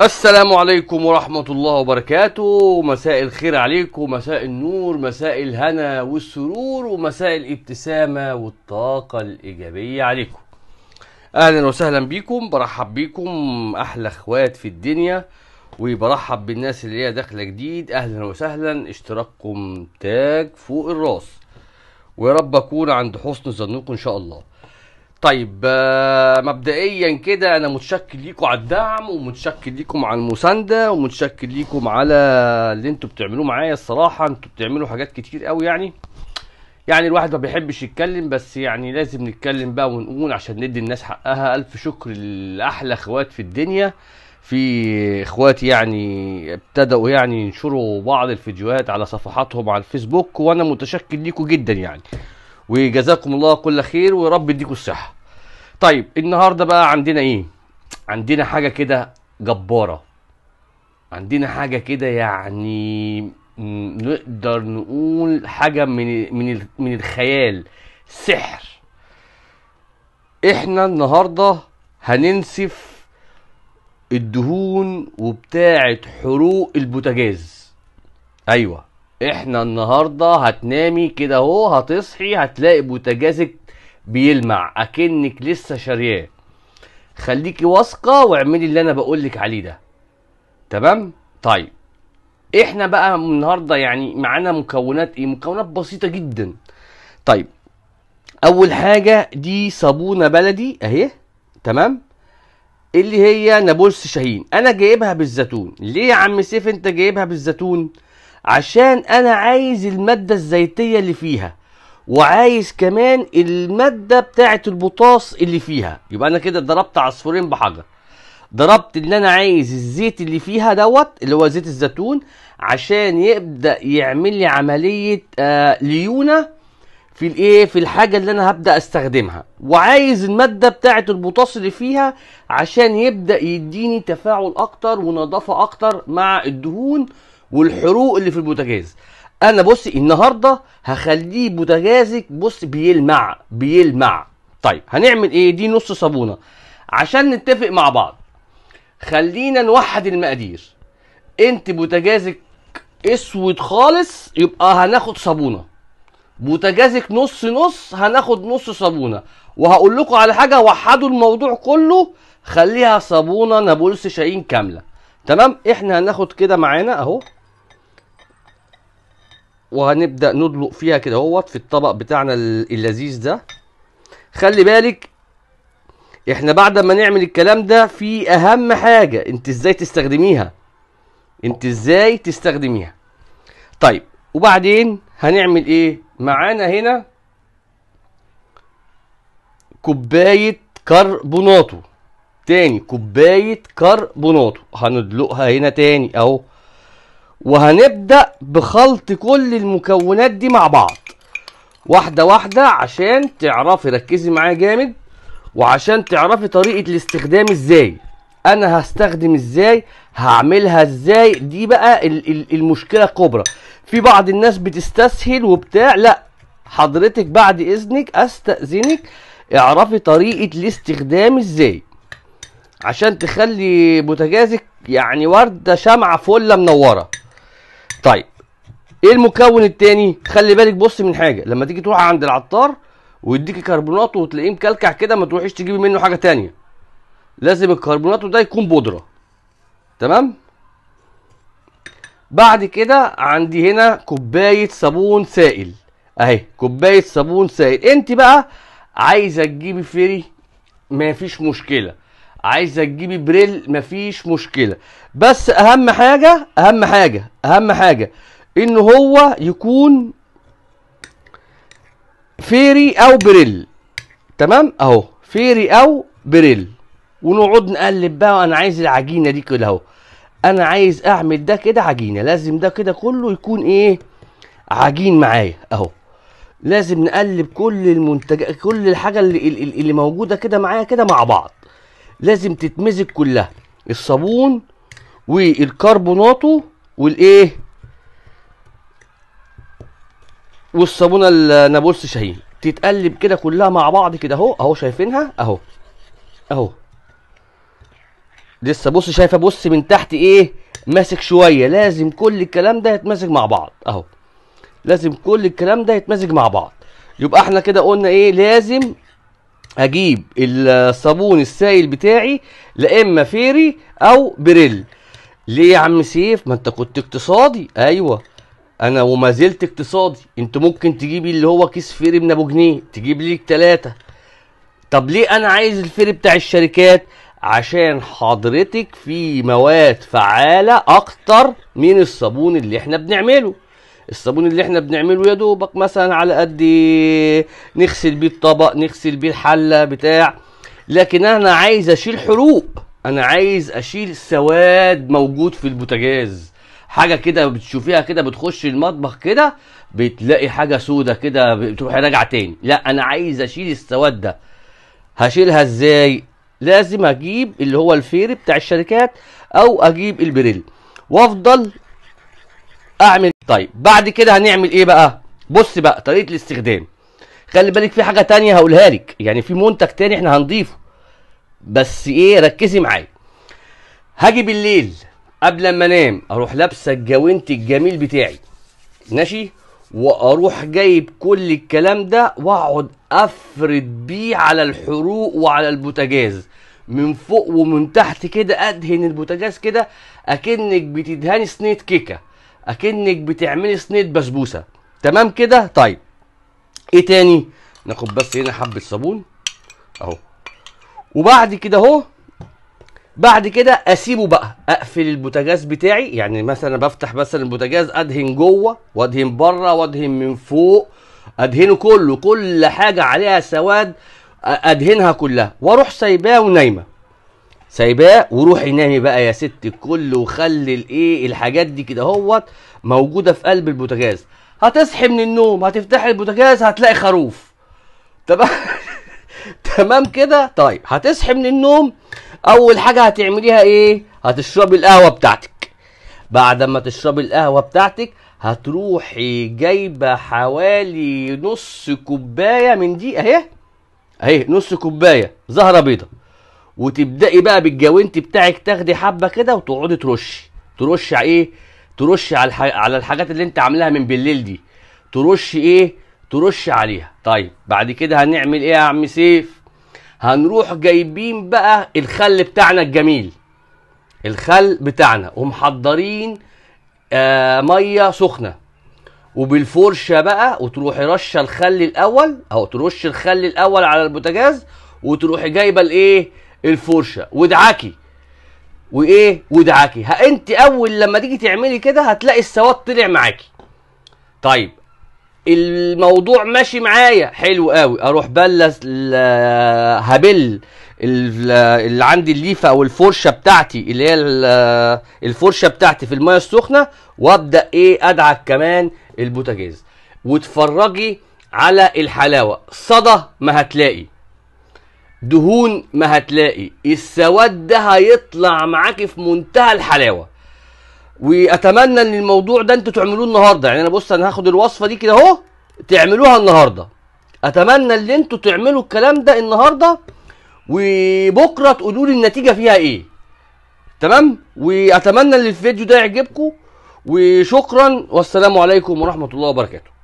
السلام عليكم ورحمة الله وبركاته مساء الخير عليكم مساء النور مساء الهنا والسرور ومساء الابتسامة والطاقة الإيجابية عليكم أهلا وسهلا بيكم برحب بيكم أحلى أخوات في الدنيا وبرحب بالناس اللي هي داخلة جديد أهلا وسهلا اشتراككم تاج فوق الراس ويا رب أكون عند حسن ظنكم إن شاء الله طيب آه، مبدئيا كده انا متشكر ليكم على الدعم ومتشكر ليكم على المسانده ومتشكر ليكم على اللي انتوا بتعملوه معايا الصراحه انتوا بتعملوا حاجات كتير قوي يعني يعني الواحد ما بيحبش يتكلم بس يعني لازم نتكلم بقى ونقول عشان ندي الناس حقها الف شكر لاحلى اخوات في الدنيا في اخوات يعني ابتدوا يعني ينشروا بعض الفيديوهات على صفحاتهم على الفيسبوك وانا متشكر ليكم جدا يعني وجزاكم الله كل خير ورب يديكم الصحه طيب النهارده بقى عندنا ايه عندنا حاجه كده جباره عندنا حاجه كده يعني نقدر نقول حاجه من من من الخيال سحر احنا النهارده هننسف الدهون وبتاعه حروق البوتاجاز ايوه احنا النهارده هتنامي كده اهو هتصحي هتلاقي بوتاجازك بيلمع اكنك لسه شارياه خليكي واثقه واعملي اللي انا بقول لك عليه ده تمام طيب احنا بقى النهارده يعني معانا مكونات ايه مكونات بسيطه جدا طيب اول حاجه دي صابونه بلدي اهي تمام اللي هي نابلس شاهين انا جايبها بالزيتون ليه يا عم سيف انت جايبها بالزيتون عشان انا عايز الماده الزيتيه اللي فيها وعايز كمان المادة بتاعة البوتاص اللي فيها يبقى انا كده ضربت عصفورين بحجر ضربت ان انا عايز الزيت اللي فيها دوت اللي هو زيت الزيتون عشان يبدا يعمل لي عمليه آه ليونه في الايه في الحاجه اللي انا هبدا استخدمها وعايز الماده بتاعه البوتاص اللي فيها عشان يبدا يديني تفاعل اكتر ونظافه اكتر مع الدهون والحروق اللي في البوتاجاز انا بصي النهارده هخليه بوتاجازك بص بيلمع بيلمع طيب هنعمل ايه دي نص صابونه عشان نتفق مع بعض خلينا نوحد المقادير انت بوتاجازك اسود خالص يبقى هناخد صابونه بوتاجازك نص نص هناخد نص صابونه وهقول لكم على حاجه وحدوا الموضوع كله خليها صابونه نابلس شاهين كامله تمام احنا هناخد كده معانا اهو وهنبدا ندلق فيها كده اهوت في الطبق بتاعنا اللذيذ ده خلي بالك احنا بعد ما نعمل الكلام ده في اهم حاجه انت ازاي تستخدميها انت ازاي تستخدميها طيب وبعدين هنعمل ايه معانا هنا كوبايه كربوناتو تاني كوبايه كربوناتو هندلقها هنا تاني اهو وهنبدأ بخلط كل المكونات دي مع بعض واحدة واحدة عشان تعرفي ركزي معايا جامد وعشان تعرفي طريقة الاستخدام ازاي انا هستخدم ازاي هعملها ازاي دي بقى المشكلة الكبرى في بعض الناس بتستسهل وبتاع لا حضرتك بعد اذنك استأذنك اعرفي طريقة الاستخدام ازاي عشان تخلي بوتاجازك يعني وردة شمعة فلة منورة طيب ايه المكون التاني خلي بالك بص من حاجه لما تيجي تروح عند العطار ويديك كربوناتو وتلاقيه مكلكع كده ما تروحيش تجيبي منه حاجه تانية لازم الكربونات ده يكون بودره تمام بعد كده عندي هنا كوبايه صابون سائل اهي كوبايه صابون سائل انت بقى عايزه تجيبي ما مفيش مشكله عايزه تجيبي بريل مفيش مشكله بس اهم حاجه اهم حاجه اهم حاجه ان هو يكون فيري او بريل تمام اهو فيري او بريل ونقعد نقلب بقى انا عايز العجينه دي كده اهو انا عايز اعمل ده كده عجينه لازم ده كده كله يكون ايه عجين معايا اهو لازم نقلب كل المنتج كل الحاجه اللي اللي موجوده كده معايا كده مع بعض لازم تتمزج كلها الصابون والكربوناتو والايه والصابونه النابلس شاهين تتقلب كده كلها مع بعض كده اهو اهو شايفينها اهو اهو لسه بص شايفه بص من تحت ايه ماسك شويه لازم كل الكلام ده يتماسك مع بعض اهو لازم كل الكلام ده يتماسك مع بعض يبقى احنا كده قلنا ايه لازم هجيب الصابون السائل بتاعي لا اما فيري او بريل ليه يا عم سيف ما انت كنت اقتصادي ايوه انا وما زلت اقتصادي انت ممكن تجيبي اللي هو كيس فيري من ابو جنيه تجيب ليك ثلاثه طب ليه انا عايز الفيري بتاع الشركات عشان حضرتك في مواد فعاله اكتر من الصابون اللي احنا بنعمله الصابون اللي احنا بنعمله يا دوبك مثلا على قد نغسل بيه الطبق نغسل بيه الحله بتاع لكن انا عايز اشيل حروق انا عايز اشيل سواد موجود في البوتاجاز حاجه كده بتشوفيها كده بتخش المطبخ كده بتلاقي حاجه سودة كده بتروح راجعه تاني لا انا عايز اشيل السواد ده هشيلها ازاي لازم اجيب اللي هو الفير بتاع الشركات او اجيب البريل وافضل اعمل طيب بعد كده هنعمل ايه بقى بص بقى طريقه الاستخدام خلي بالك في حاجه تانية هقولها لك يعني في منتج تاني احنا هنضيفه بس ايه ركزي معايا هاجي بالليل قبل ما انام اروح لابسه الجاونت الجميل بتاعي ماشي واروح جايب كل الكلام ده واقعد افرد بيه على الحروق وعلى البوتاجاز من فوق ومن تحت كده ادهن البوتاجاز كده اكنك بتدهني صينيه كيكه اكنك بتعملي صينيه بسبوسه تمام كده طيب ايه تاني ناخد بس هنا حبه صابون اهو وبعد كده اهو بعد كده اسيبه بقى اقفل البوتاجاز بتاعي يعني مثلا بفتح مثلا البوتاجاز ادهن جوه وادهن بره وادهن من فوق ادهنه كله كل حاجه عليها سواد ادهنها كلها واروح سايباه ونايمه سايباه وروحي نامي بقى يا ست الكل وخلي الايه الحاجات دي كده اهوت موجوده في قلب البوتاجاز هتصحي من النوم هتفتحي البوتاجاز هتلاقي خروف تمام تمام كده طيب هتصحي من النوم اول حاجه هتعمليها ايه هتشربي القهوه بتاعتك بعد ما تشربي القهوه بتاعتك هتروحي جايبه حوالي نص كوبايه من دي اهي اهي نص كوبايه زهره بيضه وتبداي بقى بالجوانت بتاعك تاخدي حبه كده وتقعدي ترشي ترشي على ايه ترشي على على الحاجات اللي انت عاملاها من بالليل دي ترشي ايه ترشي عليها طيب بعد كده هنعمل ايه يا عم سيف هنروح جايبين بقى الخل بتاعنا الجميل الخل بتاعنا ومحضرين آه ميه سخنه وبالفرشه بقى وتروحي رشه الخل الاول او ترش الخل الاول على البوتاجاز وتروحي جايبه الايه الفرشه وادعكي وايه وادعكي انت اول لما تيجي تعملي كده هتلاقي السواد طلع معاكي طيب الموضوع ماشي معايا حلو قوي اروح بلس هبل اللي عندي الليفه او الفرشه بتاعتي اللي هي الفرشه بتاعتي في الميه السخنه وابدا ايه ادعك كمان البوتاجاز وتفرجي على الحلاوه صدى ما هتلاقي دهون ما هتلاقي السواد ده هيطلع معاكي في منتهى الحلاوه واتمنى ان الموضوع ده انتوا تعملوه النهارده يعني انا بص انا هاخد الوصفه دي كده اهو تعملوها النهارده اتمنى ان انتوا تعملوا الكلام ده النهارده وبكره تقولوا لي النتيجه فيها ايه تمام واتمنى ان الفيديو ده يعجبكم وشكرا والسلام عليكم ورحمه الله وبركاته